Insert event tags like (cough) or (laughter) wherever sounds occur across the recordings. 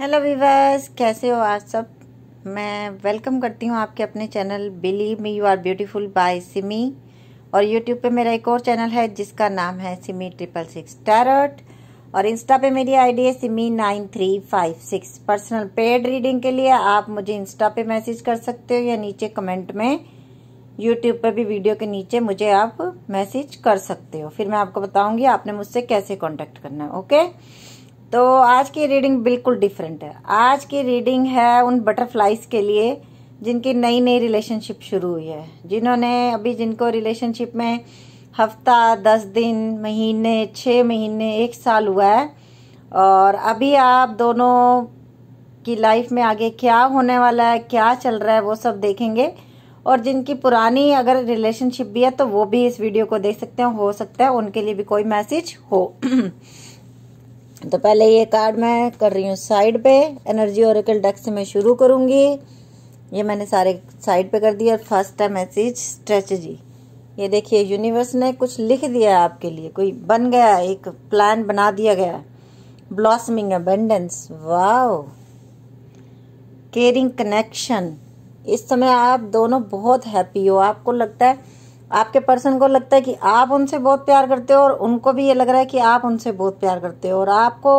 hello weavers कैसे हो आप सब मैं वेलकम करती हूँ आपके अपने channel believe me you are beautiful bye Simi और यूट्यूब पे मेरा एक और चैनल है जिसका नाम है सिमी ट्रिपल सिक्स टैरट और इंस्टा पे मेरी आईडी है Simi nine three five six personal paid reading के लिए आप मुझे इंस्टा पे मैसेज कर सकते हो या नीचे कमेंट में यूट्यूब पर भी वीडियो के नीचे मुझे आप मैसेज कर सकते हो फिर मैं आपको बताऊंगी आपने मुझसे कैसे कॉन्टेक्ट करना है ओके तो आज की रीडिंग बिल्कुल डिफरेंट है आज की रीडिंग है उन बटरफ्लाइज के लिए जिनकी नई नई रिलेशनशिप शुरू हुई है जिन्होंने अभी जिनको रिलेशनशिप में हफ्ता दस दिन महीने छः महीने एक साल हुआ है और अभी आप दोनों की लाइफ में आगे क्या होने वाला है क्या चल रहा है वो सब देखेंगे और जिनकी पुरानी अगर रिलेशनशिप भी है तो वो भी इस वीडियो को देख सकते हैं हो सकता है उनके लिए भी कोई मैसेज हो (clears throat) तो पहले ये कार्ड मैं कर रही हूँ साइड पे एनर्जी ओरिकल डेक से मैं शुरू करूँगी ये मैंने सारे साइड पे कर दिया और फर्स्ट है मैसेज स्ट्रेटजी ये देखिए यूनिवर्स ने कुछ लिख दिया है आपके लिए कोई बन गया एक प्लान बना दिया गया blossoming abundance wow caring connection इस समय आप दोनों बहुत हैप्पी हो आपको लगता है आपके पर्सन को लगता है कि आप उनसे बहुत प्यार करते हो और उनको भी ये लग रहा है कि आप उनसे बहुत प्यार करते हो और आपको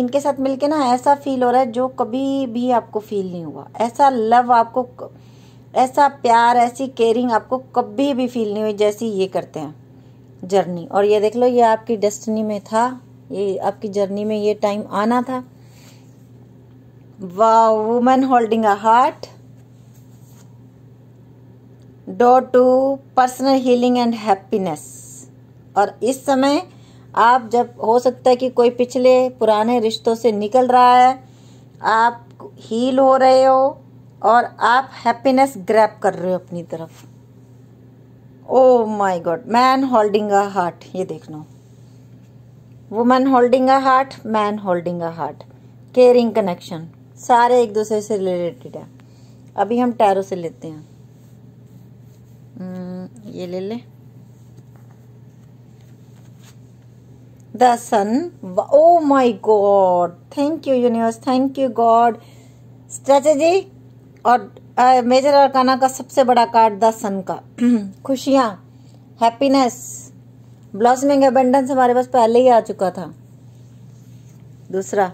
इनके साथ मिलके ना ऐसा फील हो रहा है जो कभी भी आपको फील नहीं हुआ ऐसा लव आपको ऐसा प्यार ऐसी केयरिंग आपको कभी भी फील नहीं हुई जैसी ये करते हैं जर्नी और ये देख लो ये आपकी डेस्टिनी में था ये आपकी जर्नी में ये टाइम आना था women holding a heart door to personal healing and happiness और इस समय आप जब हो सकता है कि कोई पिछले पुराने रिश्तों से निकल रहा है आप हील हो रहे हो और आप हैप्पीनेस ग्रैप कर रहे हो अपनी तरफ oh my god man holding a heart ये देखना women holding a heart man holding a heart caring connection सारे एक दूसरे से रिलेटेड है अभी हम टैरो से लेते हैं Mm, ये ले ले the sun oh my god thank you universe thank you god strategy और मेजर uh, अरकाना का सबसे बड़ा कार्ड द सन का (clears throat) खुशियाँ हैप्पीनेस ब्लॉसमिंग एबेंडेंस हमारे पास पहले ही आ चुका था दूसरा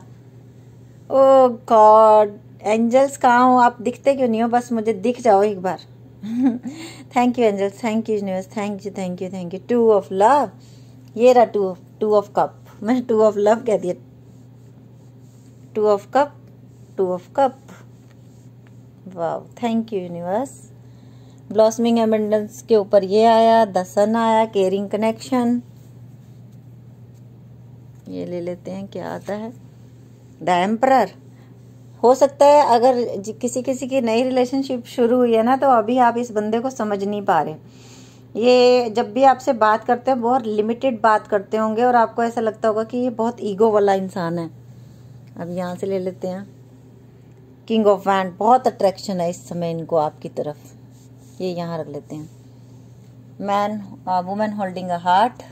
ओ गॉड एंजल्स कहा हो आप दिखते क्यों नहीं हो बस मुझे दिख जाओ एक बार thank you angels thank you universe thank you thank you thank you two of love ये रहा two of two of cup मैंने टू ऑफ लव कह दिया two of cup two of cup वाह thank you universe blossoming abundance के ऊपर ये आया दसन आया केयरिंग कनेक्शन ये ले लेते हैं क्या आता है द एम्प्रर हो सकता है अगर किसी किसी की नई रिलेशनशिप शुरू हुई है ना तो अभी आप इस बंदे को समझ नहीं पा रहे ये जब भी आपसे बात करते हैं बहुत लिमिटेड बात करते होंगे और आपको ऐसा लगता होगा कि ये बहुत ईगो वाला इंसान है अब यहाँ से ले लेते हैं किंग ऑफ वैंड बहुत अट्रैक्शन है इस समय इनको आपकी तरफ ये यहाँ रख लेते हैं man women holding a heart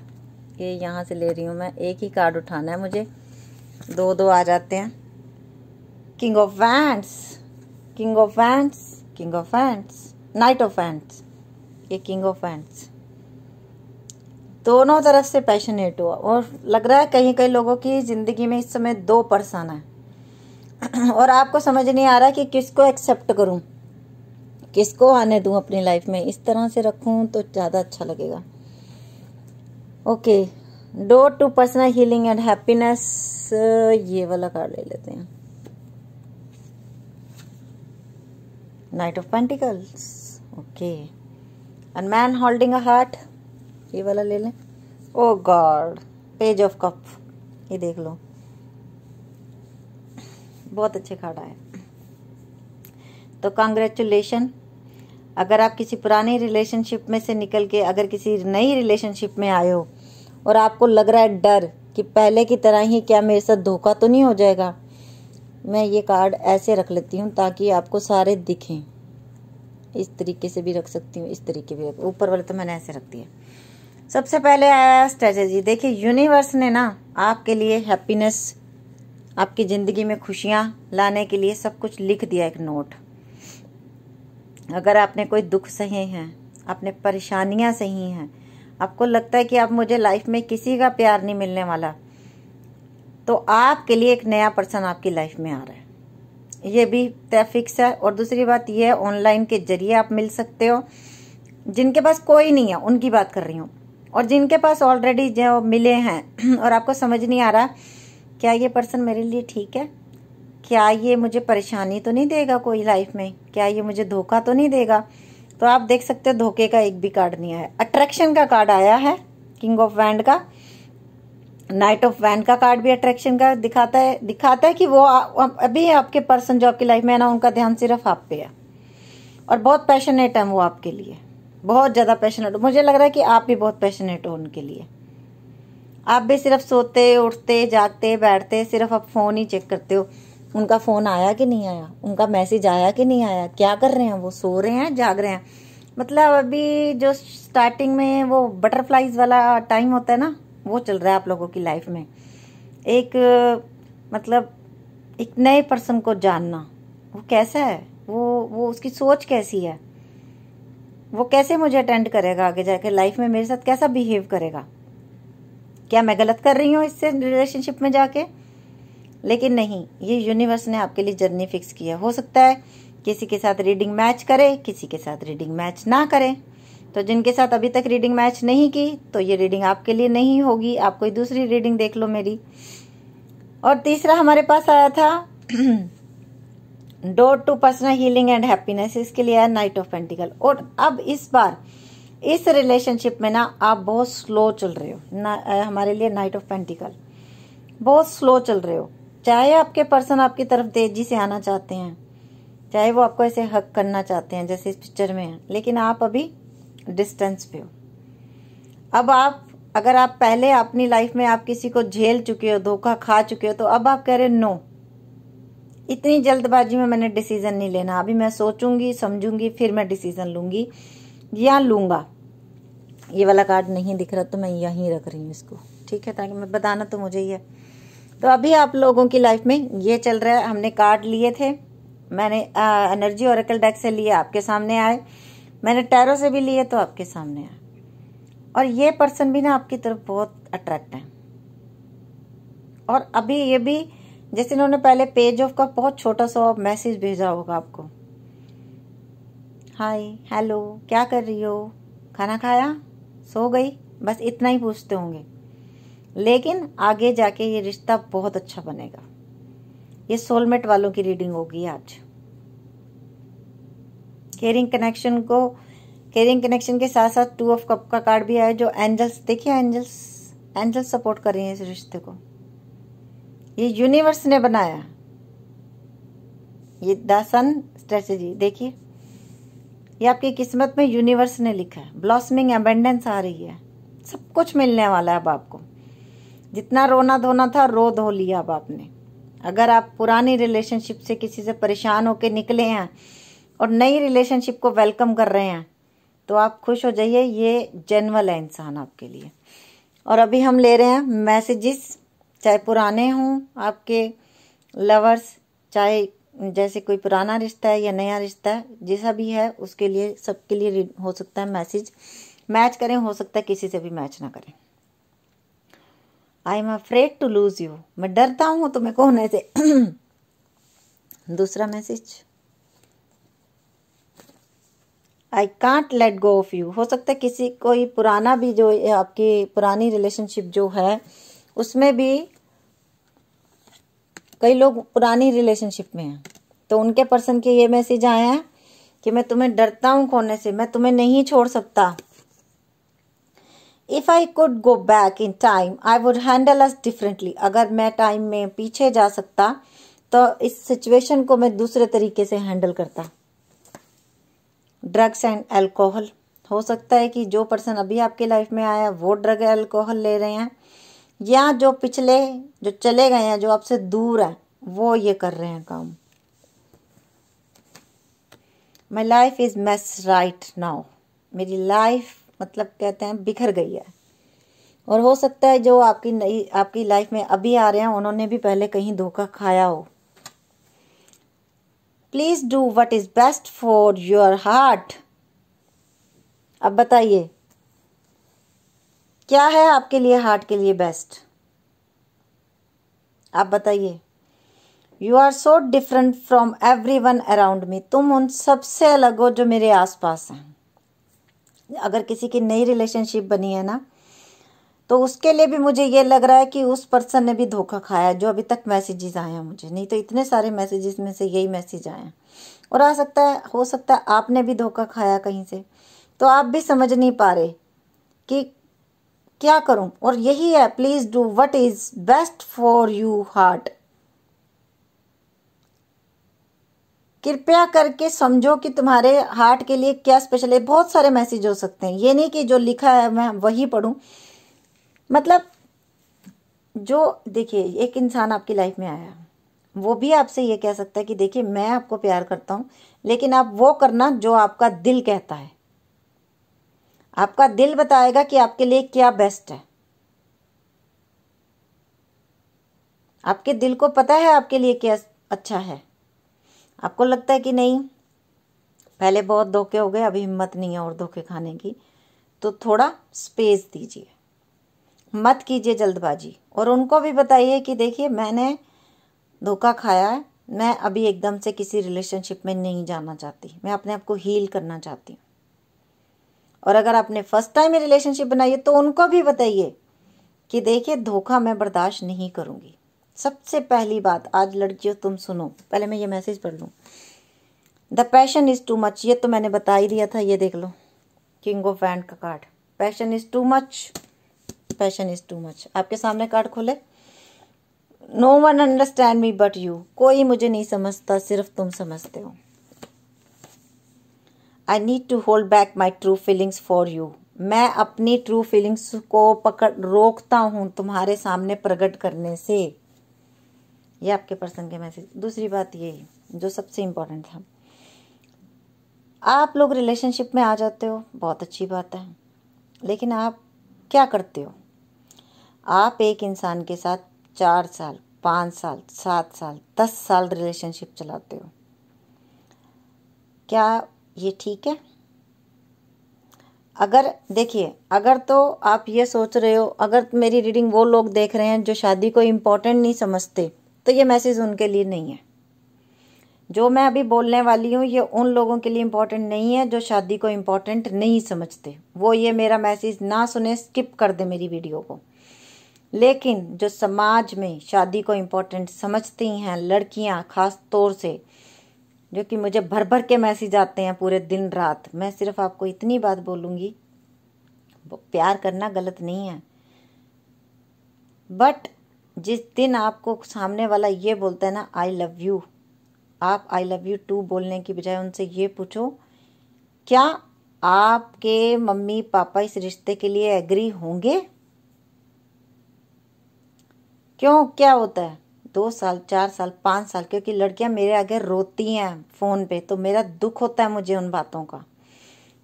ये यहाँ से ले रही हूँ मैं एक ही कार्ड उठाना है मुझे दो दो आ जाते हैं king of wands king of wands king of wands knight of wands ये king of वैंड्स दोनों तरफ से पैशनेट हुआ और लग रहा है कहीं कई लोगों की ज़िंदगी में इस समय दो पर्सन है (clears throat) और आपको समझ नहीं आ रहा कि किसको एक्सेप्ट करूं किसको आने दूं अपनी लाइफ में इस तरह से रखूं तो ज़्यादा अच्छा लगेगा okay door to personal healing and happiness ये वाला कार्ड ले लेते हैं knight of pentacles okay and man holding a heart ये वाला ले लें oh god page of cup ये देख लो बहुत अच्छे कार्ड आए तो कॉन्ग्रेचुलेशन अगर आप किसी पुराने रिलेशनशिप में से निकल के अगर किसी नई रिलेशनशिप में आए हो और आपको लग रहा है डर कि पहले की तरह ही क्या मेरे साथ धोखा तो नहीं हो जाएगा मैं ये कार्ड ऐसे रख लेती हूँ ताकि आपको सारे दिखें इस तरीके से भी रख सकती हूँ इस तरीके भी रख ऊपर वाले तो मैंने ऐसे रख दिया सबसे पहले आया स्ट्रेटेजी देखिए यूनिवर्स ने ना आपके लिए हैप्पीनेस आपकी ज़िंदगी में खुशियाँ लाने के लिए सब कुछ लिख दिया एक नोट अगर आपने कोई दुख सहे हैं आपने परेशानियाँ सही हैं आपको लगता है कि आप मुझे लाइफ में किसी का प्यार नहीं मिलने वाला तो आपके लिए एक नया पर्सन आपकी लाइफ में आ रहा है ये भी तय फिक्स है और दूसरी बात यह है ऑनलाइन के जरिए आप मिल सकते हो जिनके पास कोई नहीं है उनकी बात कर रही हूँ और जिनके पास ऑलरेडी जो मिले हैं (clears throat) और आपको समझ नहीं आ रहा क्या ये पर्सन मेरे लिए ठीक है क्या ये मुझे परेशानी तो नहीं देगा कोई लाइफ में क्या ये मुझे धोखा तो नहीं देगा तो आप देख सकते हो धोखे का एक भी कार्ड नहीं आया अट्रैक्शन का कार्ड आया है किंग ऑफ वैंड का नाइट ऑफ वैन का कार्ड भी अट्रैक्शन का दिखाता है दिखाता है कि वो आ, अभी आपके पर्सन जो आपकी लाइफ में है ना उनका ध्यान सिर्फ आप पे है और बहुत पैशनेट है वो आपके लिए बहुत ज़्यादा पैशनेट मुझे लग रहा है कि आप भी बहुत पैशनेट हो उनके लिए आप भी सिर्फ सोते उठते जागते बैठते सिर्फ आप फ़ोन ही चेक करते हो उनका फ़ोन आया कि नहीं आया उनका मैसेज आया कि नहीं आया क्या कर रहे हैं वो सो रहे हैं जाग रहे हैं मतलब अभी जो स्टार्टिंग में वो बटरफ्लाइज वाला टाइम होता है ना वो चल रहा है आप लोगों की लाइफ में एक मतलब एक नए पर्सन को जानना वो कैसा है वो वो उसकी सोच कैसी है वो कैसे मुझे अटेंड करेगा आगे जाके लाइफ में मेरे साथ कैसा बिहेव करेगा क्या मैं गलत कर रही हूँ इससे रिलेशनशिप में जाके लेकिन नहीं ये यूनिवर्स ने आपके लिए जर्नी फिक्स किया हो सकता है किसी के साथ रीडिंग मैच करे किसी के साथ रीडिंग मैच ना करे तो जिनके साथ अभी तक रीडिंग मैच नहीं की तो ये रीडिंग आपके लिए नहीं होगी आप कोई दूसरी रीडिंग देख लो मेरी और तीसरा हमारे पास आया था door to personal healing and happiness इसके लिए आया नाइट ऑफ पेंटिकल और अब इस बार इस रिलेशनशिप में ना आप बहुत स्लो चल रहे हो ना आ, हमारे लिए नाइट ऑफ पेंटिकल बहुत स्लो चल रहे हो चाहे आपके पर्सन आपकी तरफ तेजी से आना चाहते हैं चाहे वो आपको ऐसे हक करना चाहते हैं जैसे इस पिक्चर में है लेकिन आप अभी डिस्टेंस हो अब आप अगर आप पहले अपनी लाइफ में आप किसी को झेल चुके हो धोखा खा चुके हो तो अब आप कह रहे नो इतनी जल्दबाजी में मैंने डिसीजन नहीं लेना अभी मैं सोचूंगी समझूंगी फिर मैं डिसीजन लूंगी या लूंगा ये वाला कार्ड नहीं दिख रहा तो मैं यहीं रख रही हूँ इसको ठीक है ताकि मैं बताना तो मुझे ही है तो अभी आप लोगों की लाइफ में ये चल रहा है हमने कार्ड लिए थे मैंने आ, एनर्जी और डेक से लिए आपके सामने आए मैंने टैरो से भी लिए तो आपके सामने आए और ये पर्सन भी ना आपकी तरफ बहुत अट्रैक्ट है और अभी ये भी जैसे इन्होंने पहले पेज ऑफ का बहुत छोटा सा मैसेज भेजा होगा आपको हाय हेलो क्या कर रही हो खाना खाया सो गई बस इतना ही पूछते होंगे लेकिन आगे जाके ये रिश्ता बहुत अच्छा बनेगा ये सोलमेट वालों की रीडिंग होगी आज केयरिंग कनेक्शन को केयरिंग कनेक्शन के साथ साथ टू ऑफ कप का कार्ड भी आया जो एंजल्स देखिए एंजल्स एंजल्स सपोर्ट कर रही हैं इस रिश्ते को ये यूनिवर्स ने बनाया ये दासन स्ट्रेटेजी स्ट्रेटजी देखिए ये आपकी किस्मत में यूनिवर्स ने लिखा है ब्लॉसमिंग एबेंडेंस आ रही है सब कुछ मिलने वाला है अब आपको जितना रोना धोना था रो धो लिया अब आपने अगर आप पुरानी रिलेशनशिप से किसी से परेशान होकर निकले हैं और नई रिलेशनशिप को वेलकम कर रहे हैं तो आप खुश हो जाइए ये जेनवल है इंसान आपके लिए और अभी हम ले रहे हैं मैसेजेस चाहे पुराने हों आपके लवर्स चाहे जैसे कोई पुराना रिश्ता है या नया रिश्ता है जैसा भी है उसके लिए सबके लिए हो सकता है मैसेज मैच करें हो सकता है किसी से भी मैच ना करें I am afraid to lose you मैं डरता हूँ तुम्हें तो खोने से (clears throat) दूसरा message I can't let go of you हो सकता है किसी कोई पुराना भी जो आपकी पुरानी रिलेशनशिप जो है उसमें भी कई लोग पुरानी रिलेशनशिप में हैं तो उनके पर्सन के ये मैसेज आए हैं कि मैं तुम्हें डरता हूं खोने से मैं तुम्हें नहीं छोड़ सकता if I could go back in time I would handle us differently अगर मैं टाइम में पीछे जा सकता तो इस सिचुएशन को मैं दूसरे तरीके से हैंडल करता ड्रग्स एंड अल्कोहल हो सकता है कि जो पर्सन अभी आपके लाइफ में आया वो ड्रग अल्कोहल ले रहे हैं या जो पिछले जो चले गए हैं जो आपसे दूर हैं वो ये कर रहे हैं काम my life is mess right now मेरी लाइफ मतलब कहते हैं बिखर गई है और हो सकता है जो आपकी नई आपकी लाइफ में अभी आ रहे हैं उन्होंने भी पहले कहीं धोखा खाया हो please do what is best for your heart अब बताइए क्या है आपके लिए हार्ट के लिए बेस्ट आप बताइए you are so different from everyone around me तुम उन सबसे अलग हो जो मेरे आसपास हैं अगर किसी की नई रिलेशनशिप बनी है ना तो उसके लिए भी मुझे ये लग रहा है कि उस पर्सन ने भी धोखा खाया है जो अभी तक मैसेजेस आए हैं मुझे नहीं तो इतने सारे मैसेजेस में से यही मैसेज आए हैं और आ सकता है हो सकता है आपने भी धोखा खाया कहीं से तो आप भी समझ नहीं पा रहे कि क्या करूं और यही है please do what is best for you heart कृपया करके समझो कि तुम्हारे हार्ट के लिए क्या स्पेशल है बहुत सारे मैसेज हो सकते हैं ये नहीं कि जो लिखा है मैं वही पढ़ूं मतलब जो देखिए एक इंसान आपकी लाइफ में आया वो भी आपसे ये कह सकता है कि देखिए मैं आपको प्यार करता हूँ लेकिन आप वो करना जो आपका दिल कहता है आपका दिल बताएगा कि आपके लिए क्या बेस्ट है आपके दिल को पता है आपके लिए क्या अच्छा है आपको लगता है कि नहीं पहले बहुत धोखे हो गए अभी हिम्मत नहीं है और धोखे खाने की तो थोड़ा स्पेस दीजिए मत कीजिए जल्दबाजी और उनको भी बताइए कि देखिए मैंने धोखा खाया है मैं अभी एकदम से किसी रिलेशनशिप में नहीं जाना चाहती मैं अपने आप को हील करना चाहती हूँ और अगर आपने फर्स्ट टाइम रिलेशनशिप बनाई है तो उनको भी बताइए कि देखिए धोखा मैं बर्दाश्त नहीं करूँगी सबसे पहली बात आज लड़कियों तुम सुनो पहले मैं ये मैसेज पढ़ लूँ the passion is too much ये तो मैंने बता ही दिया था ये देख लो किंग ऑफ एंड का card passion is too much passion is too much आपके सामने कार्ड खोले no one understand me but you कोई मुझे नहीं समझता सिर्फ तुम समझते हो I need to hold back my true feelings for you मैं अपनी ट्रू फीलिंग्स को पकड़ रोकता हूं तुम्हारे सामने प्रकट करने से ये आपके पर्सन के मैसेज दूसरी बात ये जो सबसे इंपॉर्टेंट था आप लोग रिलेशनशिप में आ जाते हो बहुत अच्छी बात है लेकिन आप क्या करते हो आप एक इंसान के साथ चार साल पाँच साल सात साल दस साल रिलेशनशिप चलाते हो क्या ये ठीक है अगर देखिए अगर तो आप ये सोच रहे हो अगर मेरी रीडिंग वो लोग देख रहे हैं जो शादी को इम्पोर्टेंट नहीं समझते तो ये मैसेज उनके लिए नहीं है जो मैं अभी बोलने वाली हूँ ये उन लोगों के लिए इम्पोर्टेंट नहीं है जो शादी को इम्पोर्टेंट नहीं समझते वो ये मेरा मैसेज ना सुने स्किप कर दे मेरी वीडियो को लेकिन जो समाज में शादी को इम्पोर्टेंट समझती हैं लड़कियां खास तौर से जो कि मुझे भर भर के मैसेज आते हैं पूरे दिन रात मैं सिर्फ आपको इतनी बात बोलूँगी प्यार करना गलत नहीं है बट जिस दिन आपको सामने वाला ये बोलता है ना आई लव यू आप आई लव यू टू बोलने की बजाय उनसे ये पूछो क्या आपके मम्मी पापा इस रिश्ते के लिए एग्री होंगे क्यों क्या होता है दो साल चार साल पाँच साल क्योंकि लड़कियां मेरे आगे रोती हैं फ़ोन पे तो मेरा दुख होता है मुझे उन बातों का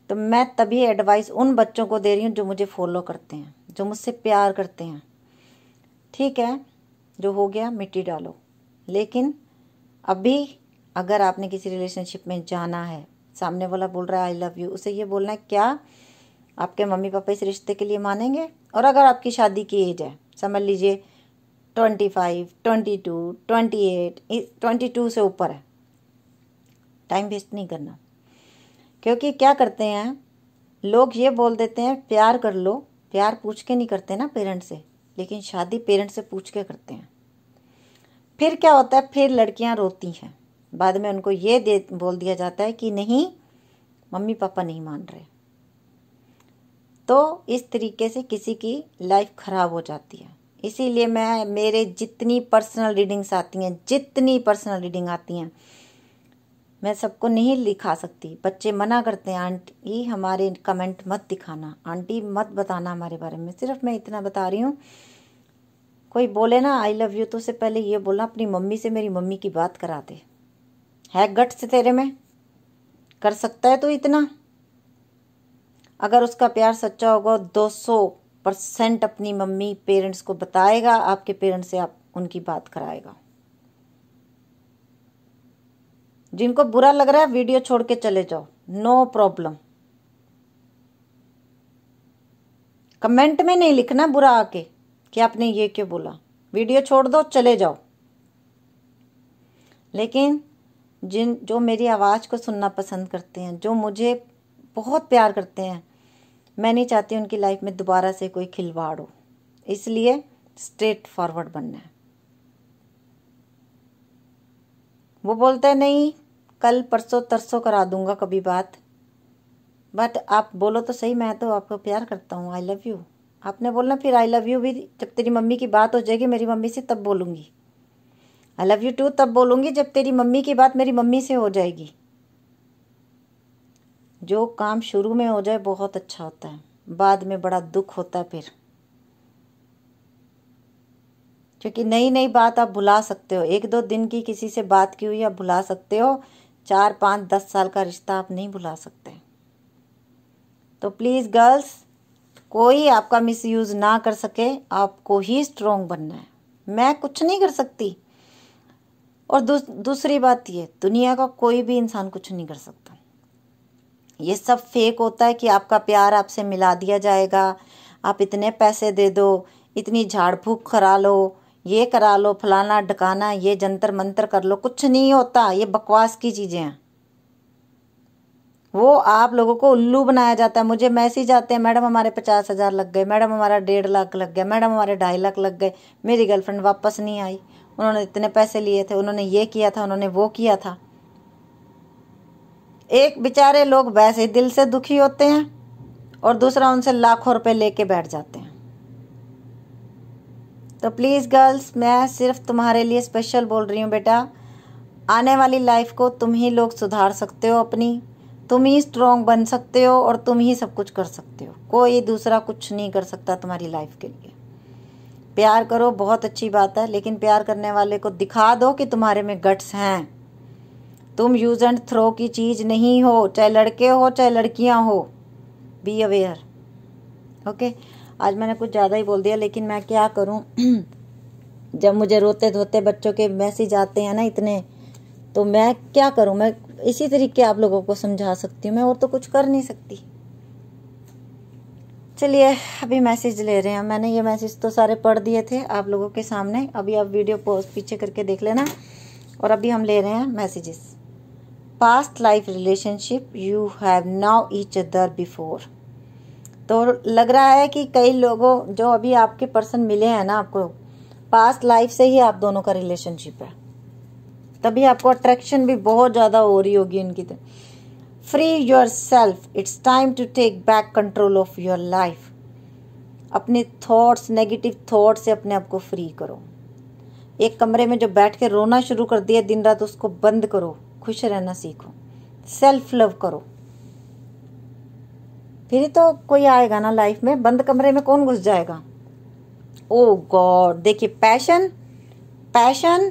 तो मैं तभी एडवाइस उन बच्चों को दे रही हूँ जो मुझे फॉलो करते हैं जो मुझसे प्यार करते हैं ठीक है जो हो गया मिट्टी डालो लेकिन अभी अगर आपने किसी रिलेशनशिप में जाना है सामने वाला बोल रहा है आई लव यू उसे ये बोलना है क्या आपके मम्मी पापा इस रिश्ते के लिए मानेंगे और अगर आपकी शादी की एज है समझ लीजिए twenty five twenty two twenty eight twenty two से ऊपर है टाइम वेस्ट नहीं करना क्योंकि क्या करते हैं लोग ये बोल देते हैं प्यार कर लो प्यार पूछ के नहीं करते ना पेरेंट्स से लेकिन शादी पेरेंट्स से पूछ के करते हैं फिर क्या होता है फिर लड़कियां रोती हैं बाद में उनको ये दे बोल दिया जाता है कि नहीं मम्मी पापा नहीं मान रहे तो इस तरीके से किसी की लाइफ ख़राब हो जाती है इसीलिए मैं मेरे जितनी पर्सनल रीडिंग्स आती हैं जितनी पर्सनल रीडिंग आती हैं मैं सबको नहीं लिखा सकती बच्चे मना करते हैं आंटी हमारे कमेंट मत दिखाना आंटी मत बताना हमारे बारे में सिर्फ मैं इतना बता रही हूँ कोई बोले ना आई लव यू तो उससे पहले ये बोलना अपनी मम्मी से मेरी मम्मी की बात करा दे है गट से तेरे में कर सकता है तो इतना अगर उसका प्यार सच्चा होगा दो सौ परसेंट अपनी मम्मी पेरेंट्स को बताएगा आपके पेरेंट्स से आप उनकी बात कराएगा जिनको बुरा लग रहा है वीडियो छोड़ के चले जाओ नो प्रॉब्लम कमेंट में नहीं लिखना बुरा आके कि आपने ये क्यों बोला वीडियो छोड़ दो चले जाओ लेकिन जिन जो मेरी आवाज़ को सुनना पसंद करते हैं जो मुझे बहुत प्यार करते हैं मैं नहीं चाहती उनकी लाइफ में दोबारा से कोई खिलवाड़ हो इसलिए स्ट्रेट फॉरवर्ड बनना है वो बोलते हैं नहीं कल परसों तरसों करा दूंगा कभी बात बट आप बोलो तो सही मैं तो आपको प्यार करता हूँ आई लव यू आपने बोलना फिर आई लव यू भी जब तेरी मम्मी की बात हो जाएगी मेरी मम्मी से तब बोलूँगी आई लव यू टू तब बोलूँगी जब तेरी मम्मी की बात मेरी मम्मी से हो जाएगी जो काम शुरू में हो जाए बहुत अच्छा होता है बाद में बड़ा दुख होता है फिर क्योंकि नई नई बात आप भुला सकते हो एक दो दिन की किसी से बात की हुई आप भुला सकते हो चार पाँच दस साल का रिश्ता आप नहीं भुला सकते तो प्लीज़ गर्ल्स कोई आपका मिस यूज़ ना कर सके आपको ही स्ट्रोंग बनना है मैं कुछ नहीं कर सकती और दूसरी बात ये दुनिया का कोई भी इंसान कुछ नहीं कर सकता ये सब फेक होता है कि आपका प्यार आपसे मिला दिया जाएगा आप इतने पैसे दे दो इतनी झाड़ फूँक करा लो ये करा लो फलाना ढकाना ये जंतर मंतर कर लो कुछ नहीं होता ये बकवास की चीज़ें हैं वो आप लोगों को उल्लू बनाया जाता है मुझे मैसेज आते हैं मैडम हमारे पचास हज़ार लग गए मैडम हमारा डेढ़ लाख लग गया मैडम हमारे ढाई लाख लग गए मेरी गर्लफ्रेंड वापस नहीं आई उन्होंने इतने पैसे लिए थे उन्होंने ये किया था उन्होंने वो किया था एक बेचारे लोग वैसे दिल से दुखी होते हैं और दूसरा उनसे लाखों रुपए लेके बैठ जाते हैं तो प्लीज़ गर्ल्स मैं सिर्फ तुम्हारे लिए स्पेशल बोल रही हूँ बेटा आने वाली लाइफ को तुम ही लोग सुधार सकते हो अपनी तुम ही स्ट्रोंग बन सकते हो और तुम ही सब कुछ कर सकते हो कोई दूसरा कुछ नहीं कर सकता तुम्हारी लाइफ के लिए प्यार करो बहुत अच्छी बात है लेकिन प्यार करने वाले को दिखा दो कि तुम्हारे में गट्स हैं तुम यूज़ एंड थ्रो की चीज़ नहीं हो चाहे लड़के हो चाहे लड़कियां हो बी अवेयर ओके आज मैंने कुछ ज़्यादा ही बोल दिया लेकिन मैं क्या करूं (clears throat) जब मुझे रोते धोते बच्चों के मैसेज आते हैं ना इतने तो मैं क्या करूं मैं इसी तरीके आप लोगों को समझा सकती हूँ मैं और तो कुछ कर नहीं सकती चलिए अभी मैसेज ले रहे हैं मैंने ये मैसेज तो सारे पढ़ दिए थे आप लोगों के सामने अभी आप वीडियो पोस्ट पीछे करके देख लेना और अभी हम ले रहे हैं messages past life relationship you have now each other before तो लग रहा है कि कई लोगों जो अभी आपके पर्सन मिले हैं ना आपको पास्ट लाइफ से ही आप दोनों का रिलेशनशिप है तभी आपको अट्रैक्शन भी बहुत ज़्यादा हो रही होगी इनकी तरफ free yourself it's time to take back control of your life अपने थॉट्स नेगेटिव थॉट्स से अपने आप को फ्री करो एक कमरे में जो बैठ के रोना शुरू कर दिया दिन रात उसको बंद करो खुश रहना सीखो सेल्फ लव करो फिर तो कोई आएगा ना लाइफ में बंद कमरे में कौन घुस जाएगा ओ oh गॉड देखिए passion passion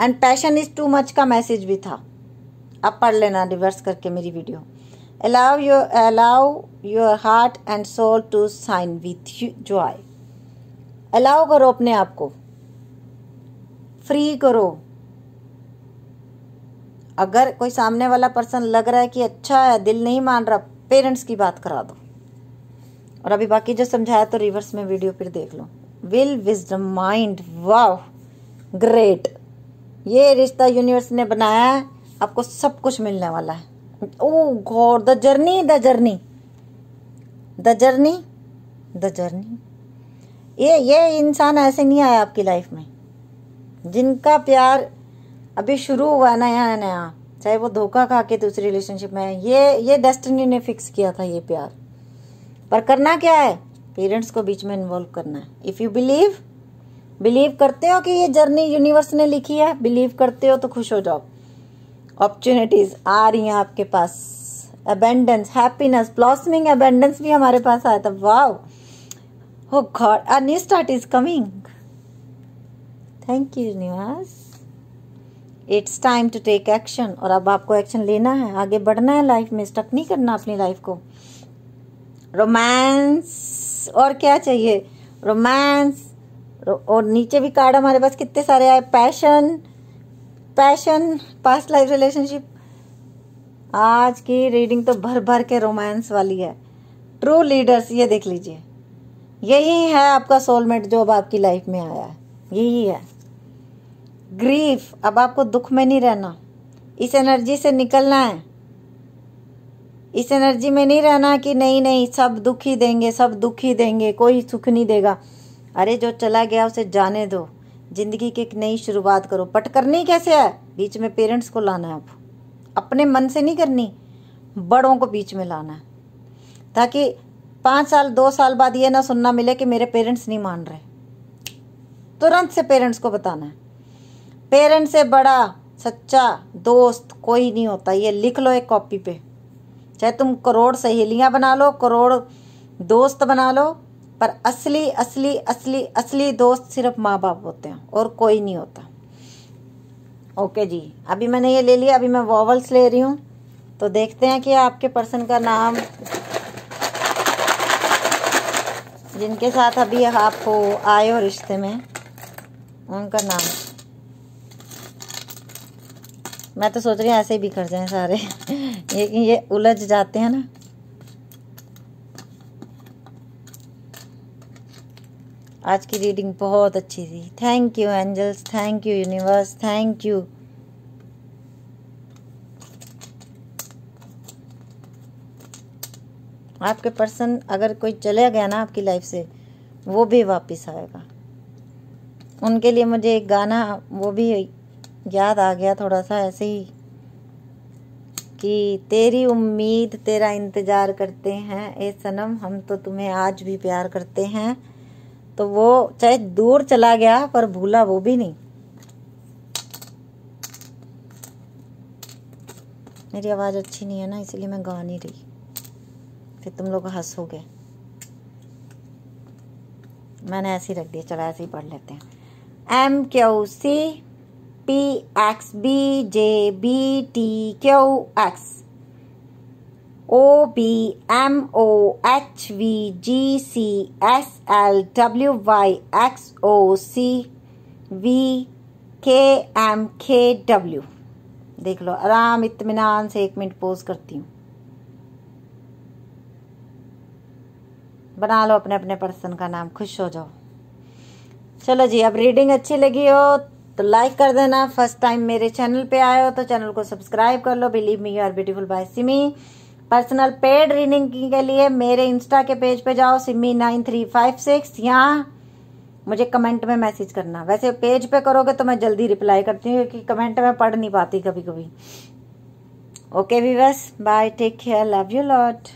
and passion is too much का मैसेज भी था अब पढ़ लेना रिवर्स करके मेरी video allow your allow your heart and soul to shine with you joy allow करो अपने आप को फ्री करो अगर कोई सामने वाला पर्सन लग रहा है कि अच्छा है दिल नहीं मान रहा पेरेंट्स की बात करा दो और अभी बाकी जो समझाया तो रिवर्स में वीडियो फिर देख लो will wisdom mind wow great ये रिश्ता यूनिवर्स ने बनाया है आपको सब कुछ मिलने वाला है oh god the journey the journey the journey the journey ये ये इंसान ऐसे नहीं आया आपकी लाइफ में जिनका प्यार अभी शुरू हुआ नया नया चाहे वो धोखा खा के दूसरी रिलेशनशिप में ये ये डेस्टिनी ने फिक्स किया था ये प्यार पर करना क्या है पेरेंट्स को बीच में इन्वॉल्व करना है इफ़ यू बिलीव बिलीव करते हो कि ये जर्नी यूनिवर्स ने लिखी है बिलीव करते हो तो खुश हो जाओ अपॉर्चुनिटीज आ रही हैं आपके पास अबेंडेंस हैप्पीनेस ब्लॉसमिंग अबेंडेंस भी हमारे पास आया था wow oh god a new start is coming thank you universe it's time to take action और अब आपको एक्शन लेना है आगे बढ़ना है लाइफ में स्टक नहीं करना अपनी लाइफ को रोमांस और क्या चाहिए रोमांस और नीचे भी कार्ड हमारे पास कितने सारे आए passion passion past life relationship आज की रीडिंग तो भर भर के रोमांस वाली है ट्रू लीडर्स ये देख लीजिए यही है आपका सोलमेट जो अब आपकी लाइफ में आया है यही है ग्रीफ अब आपको दुख में नहीं रहना इस एनर्जी से निकलना है इस एनर्जी में नहीं रहना कि नहीं नहीं सब दुख ही देंगे सब दुख ही देंगे कोई सुख नहीं देगा अरे जो चला गया उसे जाने दो ज़िंदगी की एक नई शुरुआत करो पट करनी कैसे है बीच में पेरेंट्स को लाना है आप अपने मन से नहीं करनी बड़ों को बीच में लाना है ताकि पाँच साल दो साल बाद ये ना सुनना मिले कि मेरे पेरेंट्स नहीं मान रहे तुरंत से पेरेंट्स को बताना है पेरेंट से बड़ा सच्चा दोस्त कोई नहीं होता ये लिख लो एक कॉपी पे चाहे तुम करोड़ सहेलियाँ बना लो करोड़ दोस्त बना लो पर असली असली असली असली दोस्त सिर्फ माँ बाप होते हैं और कोई नहीं होता ओके जी अभी मैंने ये ले लिया अभी मैं वॉवल्स ले रही हूँ तो देखते हैं कि आपके पर्सन का नाम जिनके साथ अभी आप हो आए हो रिश्ते में उनका नाम मैं तो सोच रही हूँ ऐसे ही बिखर जाएं सारे लेकिन ये उलझ जाते हैं ना आज की रीडिंग बहुत अच्छी थी thank you angels thank you universe thank you आपके पर्सन अगर कोई चला गया ना आपकी लाइफ से वो भी वापस आएगा उनके लिए मुझे एक गाना वो भी याद आ गया थोड़ा सा ऐसे ही कि तेरी उम्मीद तेरा इंतज़ार करते हैं ए सनम हम तो तुम्हें आज भी प्यार करते हैं तो वो चाहे दूर चला गया पर भूला वो भी नहीं मेरी आवाज़ अच्छी नहीं है ना इसलिए मैं गा नहीं रही फिर तुम लोग हंस हो गए मैंने ऐसे ही रख दिया चलो ऐसे ही पढ़ लेते हैं M Q C G C S L W Y X O C V K V, K W देख लो आराम इतमान से एक मिनट पोज करती हूँ बना लो अपने अपने पर्सन का नाम खुश हो जाओ चलो जी अब रीडिंग अच्छी लगी हो तो लाइक कर देना फर्स्ट टाइम मेरे चैनल पे आए हो तो चैनल को सब्सक्राइब कर लो believe me you are beautiful bye Simi personal paid reading के लिए मेरे इंस्टा के पेज पे जाओ Simi nine three five six यहाँ मुझे कमेंट में मैसेज करना वैसे पेज पे करोगे तो मैं जल्दी रिप्लाई करती हूँ क्योंकि कमेंट में पढ़ नहीं पाती कभी कभी okay viewers bye take care love you lot